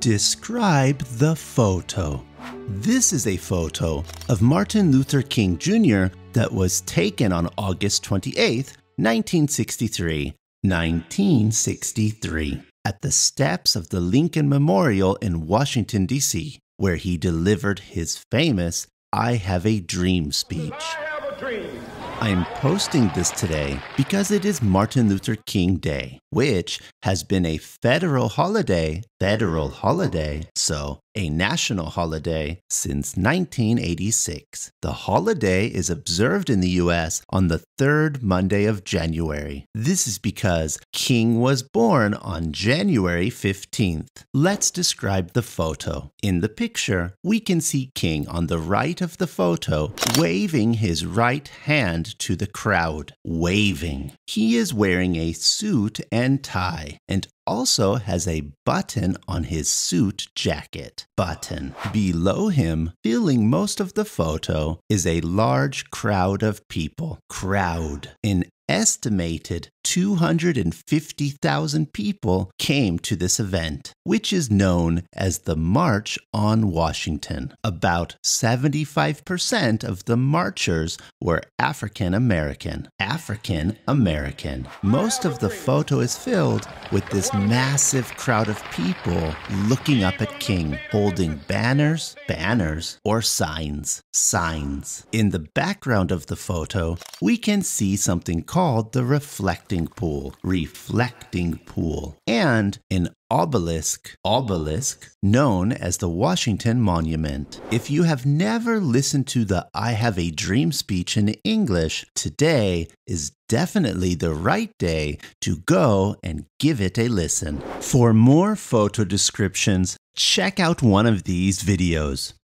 Describe the photo. This is a photo of Martin Luther King Jr. that was taken on August 28, 1963. 1963, at the steps of the Lincoln Memorial in Washington, D.C., where he delivered his famous I Have a Dream speech. I have a dream. I'm posting this today because it is Martin Luther King Day, which has been a federal holiday federal holiday, so a national holiday since 1986. The holiday is observed in the US on the third Monday of January. This is because King was born on January 15th. Let's describe the photo. In the picture, we can see King on the right of the photo waving his right hand to the crowd. Waving. He is wearing a suit and tie, and also has a button on his suit jacket. Button. Below him, filling most of the photo, is a large crowd of people. Crowd. An estimated 250,000 people came to this event, which is known as the March on Washington. About 75% of the marchers were African American. African American. Most of the photo is filled with this massive crowd of people looking up at King, holding banners, banners, or signs, signs. In the background of the photo, we can see something called the reflector reflecting pool, reflecting pool, and an obelisk, obelisk, known as the Washington Monument. If you have never listened to the I Have a Dream speech in English, today is definitely the right day to go and give it a listen. For more photo descriptions, check out one of these videos.